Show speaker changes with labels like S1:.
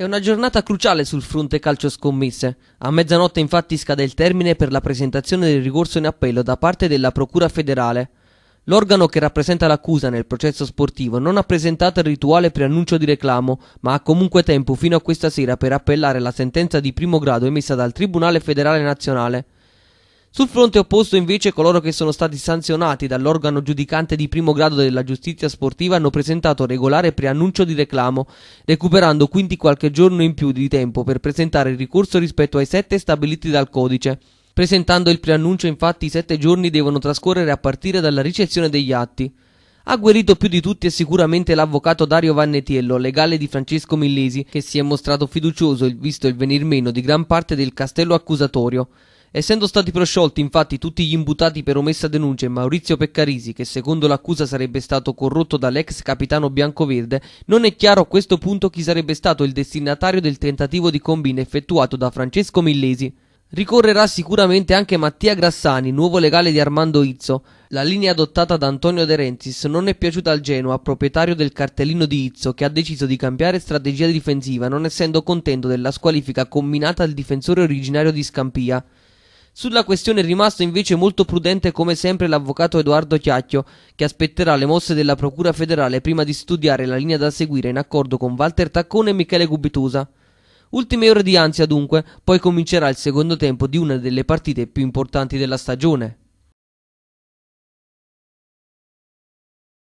S1: È una giornata cruciale sul fronte calcio scommesse. A mezzanotte infatti scade il termine per la presentazione del ricorso in appello da parte della Procura federale. L'organo che rappresenta l'accusa nel processo sportivo non ha presentato il rituale preannuncio di reclamo, ma ha comunque tempo fino a questa sera per appellare la sentenza di primo grado emessa dal Tribunale federale nazionale. Sul fronte opposto invece coloro che sono stati sanzionati dall'organo giudicante di primo grado della giustizia sportiva hanno presentato regolare preannuncio di reclamo, recuperando quindi qualche giorno in più di tempo per presentare il ricorso rispetto ai sette stabiliti dal codice. Presentando il preannuncio infatti i sette giorni devono trascorrere a partire dalla ricezione degli atti. Ha guerrito più di tutti è sicuramente l'avvocato Dario Vannetiello, legale di Francesco Millesi, che si è mostrato fiducioso visto il venir meno di gran parte del castello accusatorio. Essendo stati prosciolti infatti tutti gli imputati per omessa denuncia e Maurizio Peccarisi, che secondo l'accusa sarebbe stato corrotto dall'ex capitano biancoverde, non è chiaro a questo punto chi sarebbe stato il destinatario del tentativo di combine effettuato da Francesco Millesi. Ricorrerà sicuramente anche Mattia Grassani, nuovo legale di Armando Izzo. La linea adottata da Antonio De Renzis non è piaciuta al Genoa, proprietario del cartellino di Izzo, che ha deciso di cambiare strategia difensiva non essendo contento della squalifica combinata al difensore originario di Scampia. Sulla questione è rimasto invece molto prudente come sempre l'avvocato Edoardo Chiacchio, che aspetterà le mosse della Procura federale prima di studiare la linea da seguire in accordo con Walter Taccone e Michele Gubitosa. Ultime ore di ansia dunque, poi comincerà il secondo tempo di una delle partite più importanti della stagione.